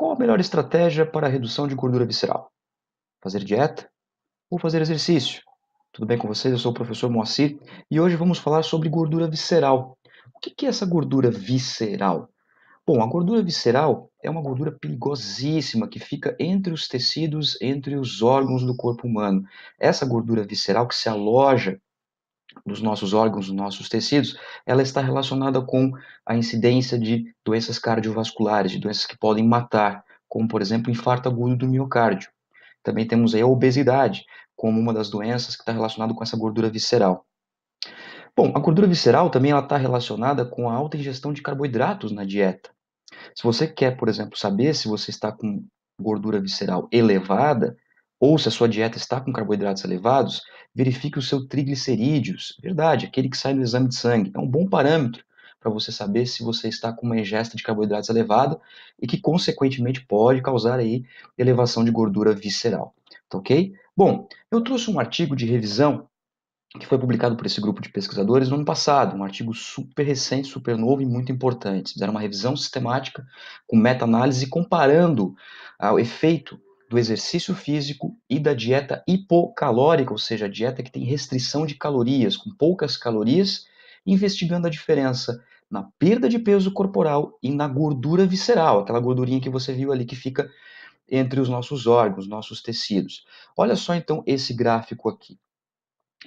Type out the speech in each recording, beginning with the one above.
Qual a melhor estratégia para a redução de gordura visceral? Fazer dieta ou fazer exercício? Tudo bem com vocês? Eu sou o professor Moacir e hoje vamos falar sobre gordura visceral. O que é essa gordura visceral? Bom, a gordura visceral é uma gordura perigosíssima que fica entre os tecidos, entre os órgãos do corpo humano. Essa gordura visceral que se aloja dos nossos órgãos, dos nossos tecidos, ela está relacionada com a incidência de doenças cardiovasculares, de doenças que podem matar, como por exemplo infarto agudo do miocárdio. Também temos aí a obesidade como uma das doenças que está relacionada com essa gordura visceral. Bom, a gordura visceral também está relacionada com a alta ingestão de carboidratos na dieta. Se você quer, por exemplo, saber se você está com gordura visceral elevada, ou se a sua dieta está com carboidratos elevados, verifique o seu triglicerídeos. Verdade, aquele que sai no exame de sangue. É um bom parâmetro para você saber se você está com uma ingesta de carboidratos elevada e que, consequentemente, pode causar aí elevação de gordura visceral. Tá ok? Bom, eu trouxe um artigo de revisão que foi publicado por esse grupo de pesquisadores no ano passado, um artigo super recente, super novo e muito importante. Fizeram uma revisão sistemática com meta-análise comparando ah, o efeito do exercício físico e da dieta hipocalórica, ou seja, a dieta que tem restrição de calorias, com poucas calorias, investigando a diferença na perda de peso corporal e na gordura visceral, aquela gordurinha que você viu ali que fica entre os nossos órgãos, nossos tecidos. Olha só então esse gráfico aqui.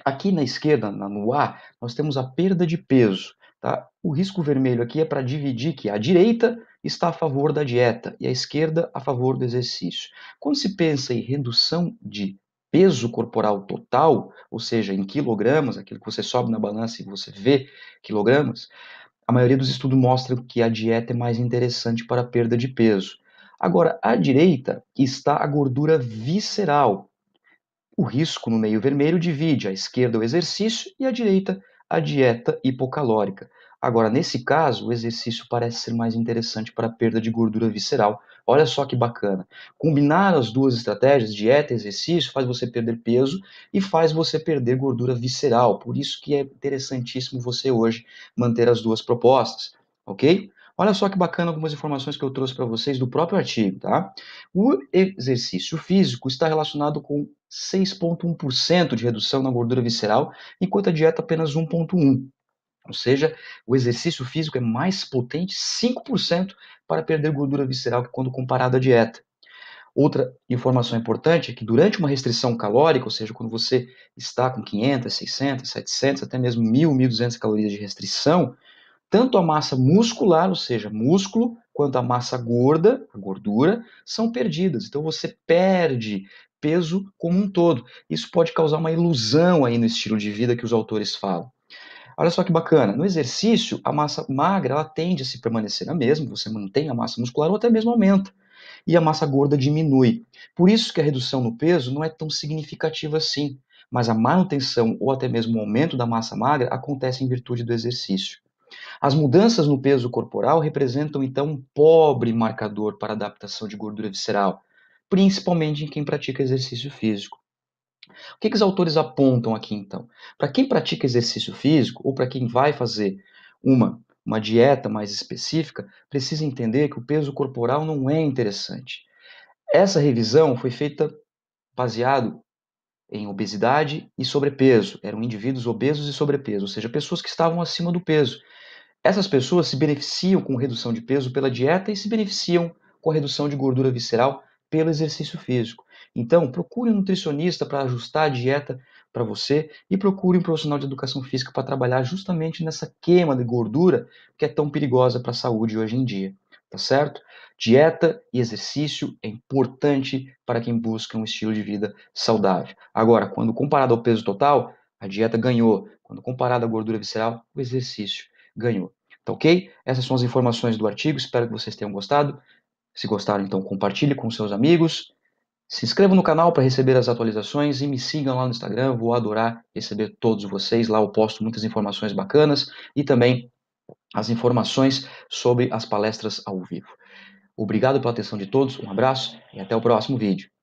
Aqui na esquerda, no A, nós temos a perda de peso. Tá? O risco vermelho aqui é para dividir que é a direita está a favor da dieta e a esquerda a favor do exercício. Quando se pensa em redução de peso corporal total, ou seja, em quilogramas, aquilo que você sobe na balança e você vê quilogramas, a maioria dos estudos mostra que a dieta é mais interessante para a perda de peso. Agora, à direita está a gordura visceral. O risco no meio vermelho divide à esquerda o exercício e à direita a dieta hipocalórica. Agora, nesse caso, o exercício parece ser mais interessante para a perda de gordura visceral. Olha só que bacana. Combinar as duas estratégias, dieta e exercício, faz você perder peso e faz você perder gordura visceral. Por isso que é interessantíssimo você hoje manter as duas propostas, ok? Olha só que bacana algumas informações que eu trouxe para vocês do próprio artigo, tá? O exercício físico está relacionado com 6,1% de redução na gordura visceral, enquanto a dieta apenas 1,1%. Ou seja, o exercício físico é mais potente 5% para perder gordura visceral que quando comparado à dieta. Outra informação importante é que durante uma restrição calórica, ou seja, quando você está com 500, 600, 700, até mesmo 1000, 1200 calorias de restrição, tanto a massa muscular, ou seja, músculo, quanto a massa gorda, a gordura, são perdidas. Então você perde peso como um todo. Isso pode causar uma ilusão aí no estilo de vida que os autores falam. Olha só que bacana. No exercício, a massa magra ela tende a se permanecer a mesma, você mantém a massa muscular ou até mesmo aumenta. E a massa gorda diminui. Por isso que a redução no peso não é tão significativa assim, mas a manutenção ou até mesmo o aumento da massa magra acontece em virtude do exercício. As mudanças no peso corporal representam então um pobre marcador para adaptação de gordura visceral, principalmente em quem pratica exercício físico. O que, que os autores apontam aqui, então? Para quem pratica exercício físico ou para quem vai fazer uma, uma dieta mais específica, precisa entender que o peso corporal não é interessante. Essa revisão foi feita baseado em obesidade e sobrepeso. Eram indivíduos obesos e sobrepeso, ou seja, pessoas que estavam acima do peso. Essas pessoas se beneficiam com redução de peso pela dieta e se beneficiam com a redução de gordura visceral pelo exercício físico. Então, procure um nutricionista para ajustar a dieta para você e procure um profissional de educação física para trabalhar justamente nessa queima de gordura que é tão perigosa para a saúde hoje em dia, tá certo? Dieta e exercício é importante para quem busca um estilo de vida saudável. Agora, quando comparado ao peso total, a dieta ganhou. Quando comparado à gordura visceral, o exercício ganhou. Tá ok? Essas são as informações do artigo, espero que vocês tenham gostado. Se gostaram, então compartilhe com seus amigos se inscrevam no canal para receber as atualizações e me sigam lá no Instagram, vou adorar receber todos vocês. Lá eu posto muitas informações bacanas e também as informações sobre as palestras ao vivo. Obrigado pela atenção de todos, um abraço e até o próximo vídeo.